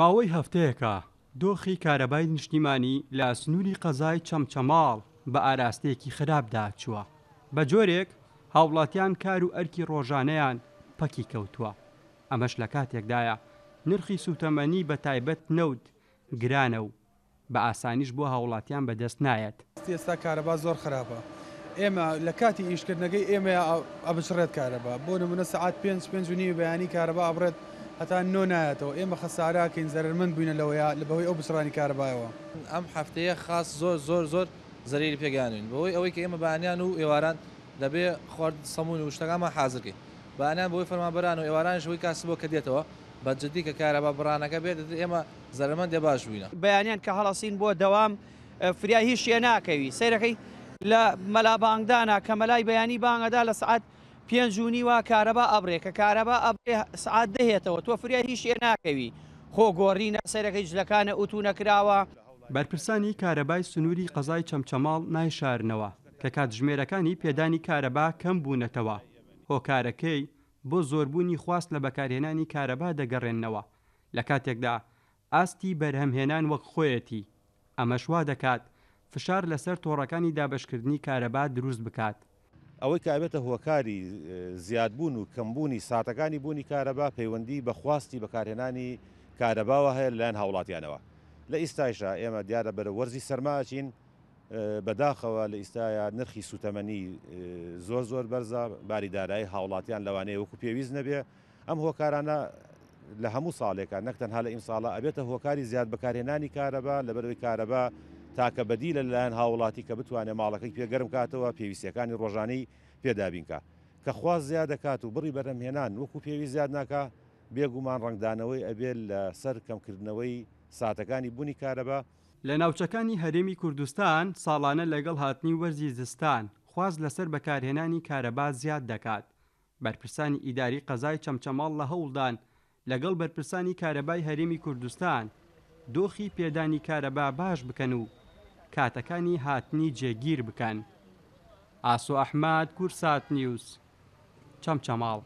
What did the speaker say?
ماوەی هەفتەیەکە دۆخی کارەبای نیشتیمانی لە سنووری قەزای چەمچەماڵ بە ئاراستەیەکی خراپدا چووە بە جۆرێک هاوڵاتیان کار و ئەرکی ڕۆژانەیان پەکی کەوتووە ئەمەش لە کاتێکدایە نرخی سوتەمەنی بە تایبەت نەوت گرانە و بە ئاسانیش بۆ هاوڵاتیان بەدەست نایەت ئێستا کارەبا زۆر خراپە ئێمە لە کاتی ئیشکردنەکەی ئێمە ئەبشڕێت کارەبا بۆ نمونە سعات پێ پێنج بەیانی کارەبا ئەبرێت هەتا نۆ نایەتەوە ئێمە خەساراکەین زەرمند بووینەوەیە لە بەوەی ئەو بسرانی کاربایەوە ئەم هەفتەیە خاص زۆر زۆر زۆر زەرری پێگانین بەوەی ئەوەی کە ئێمە بانیان و ئێواران دەبێ خورد سەمون و شتەکانمە حازرکەین بانیان بۆی فەرمابران و ئێوارانشەوەی کاسبەوە کە دێتەوە بەجددی کە کارەبا بڕانەکە بێت ئێمە زەرمە دێ باش بووینە بەیانیان کە هەڵەسین بۆ دەوام فریا هیچ شێ ناکەوی سیرەکەی لە مەلا بانگدانا کە مەلای بەیانی بانگەدا لە سعات پێنجونی وا کارەبا ئەبرێ کە کارەبا ئەبێ سعات دەهێتەوە تۆ فریا هیچ شێ ناکەوی خۆ گۆڕینە سەرەکەی جلەکانە ئووتو نەکراوە بەرپرسانی کارەبای سنووری قەزای چەمچەماڵ نایشارنەوە کە کاتژمێرەکانی پێدانی کارەبا کەم بوونەتەوە هۆکارەکەی بۆ زۆربوونی خواست لە بەکارهێنانی کارەبا دەگەڕێنەوە لە کاتێکدا ئاستی بەرهەمهێنان وەک خۆیەتی ئەمەشوا دەکات فشار لەسەر تۆڕەکانی دابشکردنی کارەبا دروست بکات ئەوەی کابێتە هۆکاری زیادبوون و کەمبوونی ساتەکانی بوونی کارەبا پەیوەندی بەخواستی بەکارهێنانی کارەباوە هەیە لەلایەن هاوڵاتیانەوە لە ئیستایشا ئێمە دیارە بەرە وەرزی سەرماچین بەداخەوە لە ئیستایا نرخی سوتەمەنی زۆر زۆر بەرزە باریدارایی هاوڵاتیان لەوانەیە وەکو پێویست نەبێ ئەم هۆکارانە لە هەموو ساڵێکە نەکتەنها لە ئیم ساڵە ئەبێتە هۆکاری زیاد بەکارهێنانی کارەبا لەبەروی کارەبا تاکە بەدی لە لایەن هاوڵاتی کە بتوانێت ماڵەکەی پێگەرم کاتەوە پێویستەکانی ڕۆژانەی پێدابینکە کە خوا زیاد دەکات و بڕی بەرەمهێنان وەکو پێوی زیاد ناکە بێگومان ڕنگدانەوەی ئەبێت لە سەر کەمکردنەوەی ساتەکانی بوونی کارەبە لە ناوچەکانی هەرێمی کوردستان ساڵانە لەگەڵ هاتنی وەرزی زستان خواز لەسەر بەکارهێنانی کارەبا زیاد دەکات بەرپرسانی ئیداری قەزای چەمچەماڵ لە هەوڵدان لەگەڵ بەرپرسانی کارەبای هەرێمی کوردستان دۆخی پێدانی کارەبا باش بکەن و کاتەکانی هاتنی جێگیر بکەن. ئاسۆ ئەحماد کورسات نیوز چەم چەماڵ.